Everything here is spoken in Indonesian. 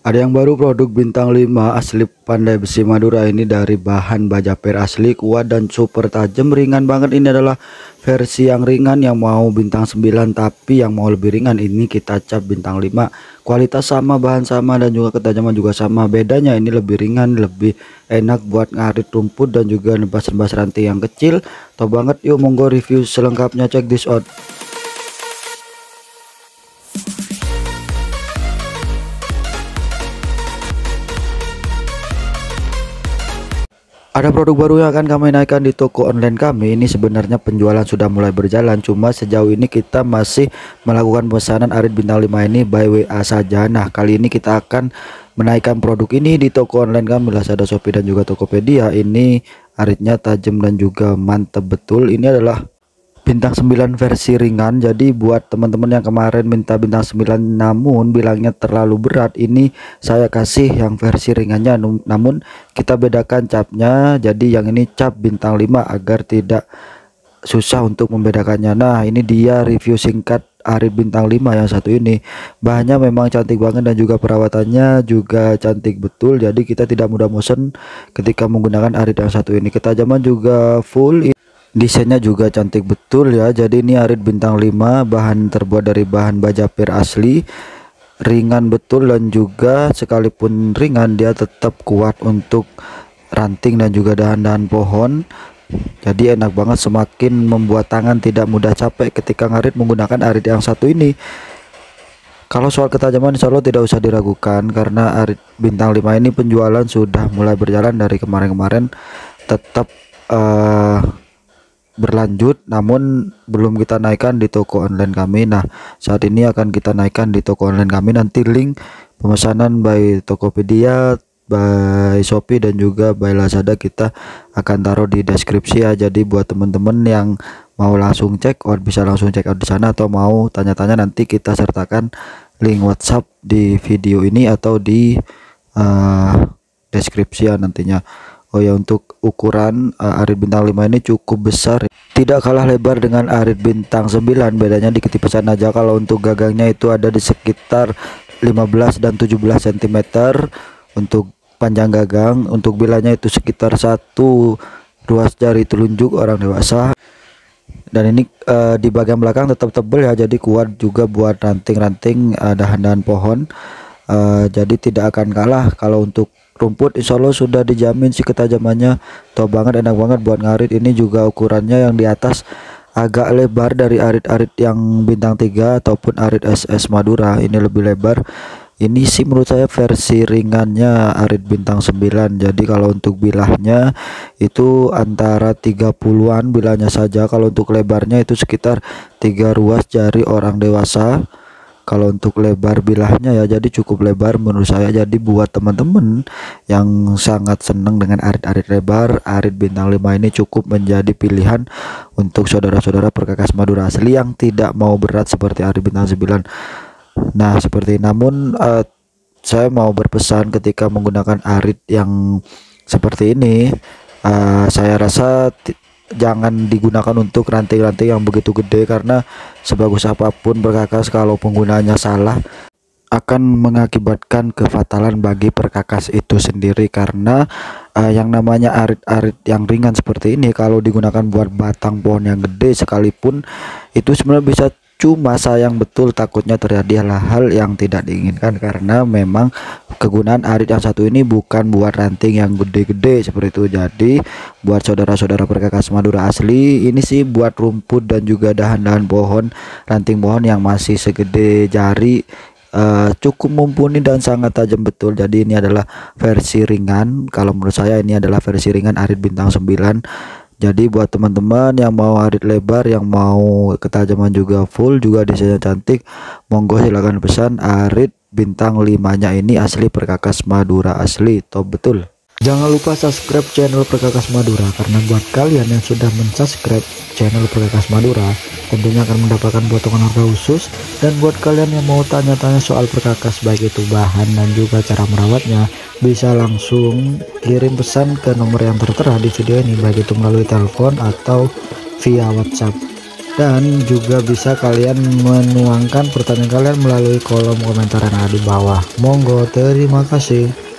Ada yang baru produk bintang 5 asli pandai besi Madura ini dari bahan baja per asli kuat dan super tajam ringan banget ini adalah versi yang ringan yang mau bintang 9 tapi yang mau lebih ringan ini kita cap bintang 5 kualitas sama bahan sama dan juga ketajaman juga sama bedanya ini lebih ringan lebih enak buat ngarit rumput dan juga nebas-nebas ranting yang kecil tau banget yuk monggo review selengkapnya cek this out Ada produk baru yang akan kami naikkan di toko online kami. Ini sebenarnya penjualan sudah mulai berjalan, cuma sejauh ini kita masih melakukan pesanan arit bintang 5 ini by WA saja. Nah, kali ini kita akan menaikkan produk ini di toko online kami Lazada, Shopee dan juga Tokopedia. Ini aritnya tajam dan juga mantep betul. Ini adalah bintang 9 versi ringan jadi buat teman-teman yang kemarin minta bintang 9 namun bilangnya terlalu berat ini saya kasih yang versi ringannya namun kita bedakan capnya jadi yang ini cap bintang 5 agar tidak susah untuk membedakannya nah ini dia review singkat Arit bintang 5 yang satu ini bahannya memang cantik banget dan juga perawatannya juga cantik betul jadi kita tidak mudah motion ketika menggunakan Arit yang satu ini ketajaman juga full desainnya juga cantik betul ya jadi ini arit bintang 5 bahan terbuat dari bahan baja pir asli ringan betul dan juga sekalipun ringan dia tetap kuat untuk ranting dan juga dahan-dahan pohon jadi enak banget semakin membuat tangan tidak mudah capek ketika ngarit menggunakan arit yang satu ini kalau soal ketajaman insya Allah tidak usah diragukan karena arit bintang 5 ini penjualan sudah mulai berjalan dari kemarin-kemarin tetap uh, berlanjut namun belum kita naikkan di toko online kami nah saat ini akan kita naikkan di toko online kami nanti link pemesanan by Tokopedia by Shopee dan juga by Lazada kita akan taruh di deskripsi ya jadi buat teman-teman yang mau langsung cek out bisa langsung cek out di sana atau mau tanya-tanya nanti kita sertakan link WhatsApp di video ini atau di uh, deskripsi ya nantinya Oh ya untuk ukuran uh, arit bintang 5 ini cukup besar Tidak kalah lebar dengan arit bintang 9 Bedanya di ketipisan aja kalau untuk gagangnya itu ada di sekitar 15 dan 17 cm Untuk panjang gagang Untuk bilanya itu sekitar satu ruas jari telunjuk orang dewasa Dan ini uh, di bagian belakang tetap tebal ya Jadi kuat juga buat ranting-ranting uh, dahan-dahan pohon uh, Jadi tidak akan kalah kalau untuk rumput insya Allah sudah dijamin sih ketajamannya tau banget enak banget buat ngarit ini juga ukurannya yang di atas agak lebar dari arit-arit yang bintang 3 ataupun arit SS Madura ini lebih lebar ini sih menurut saya versi ringannya arit bintang 9 jadi kalau untuk bilahnya itu antara 30-an bilahnya saja kalau untuk lebarnya itu sekitar tiga ruas jari orang dewasa kalau untuk lebar bilahnya ya jadi cukup lebar menurut saya jadi buat teman-teman yang sangat senang dengan arit-arit lebar arit bintang 5 ini cukup menjadi pilihan untuk saudara-saudara perkakas Madura asli yang tidak mau berat seperti arit bintang 9 nah seperti namun uh, saya mau berpesan ketika menggunakan arit yang seperti ini uh, saya rasa jangan digunakan untuk rantai-rantai yang begitu gede karena sebagus apapun perkakas kalau penggunaannya salah akan mengakibatkan kefatalan bagi perkakas itu sendiri karena uh, yang namanya arit-arit yang ringan seperti ini kalau digunakan buat batang pohon yang gede sekalipun itu sebenarnya bisa cuma sayang betul takutnya terjadi hal-hal yang tidak diinginkan karena memang kegunaan arit yang satu ini bukan buat ranting yang gede-gede seperti itu jadi buat saudara-saudara perkakas Madura asli ini sih buat rumput dan juga dahan-dahan pohon ranting pohon yang masih segede jari uh, cukup mumpuni dan sangat tajam betul jadi ini adalah versi ringan kalau menurut saya ini adalah versi ringan arit bintang 9 jadi buat teman-teman yang mau arit lebar yang mau ketajaman juga full juga desainnya cantik monggo silahkan pesan arit bintang limanya ini asli perkakas Madura asli top betul Jangan lupa subscribe channel Perkakas Madura karena buat kalian yang sudah mensubscribe channel Perkakas Madura tentunya akan mendapatkan potongan harga khusus dan buat kalian yang mau tanya-tanya soal perkakas baik itu bahan dan juga cara merawatnya bisa langsung kirim pesan ke nomor yang tertera di video ini baik itu melalui telepon atau via WhatsApp dan juga bisa kalian menuangkan pertanyaan kalian melalui kolom komentar yang ada di bawah monggo terima kasih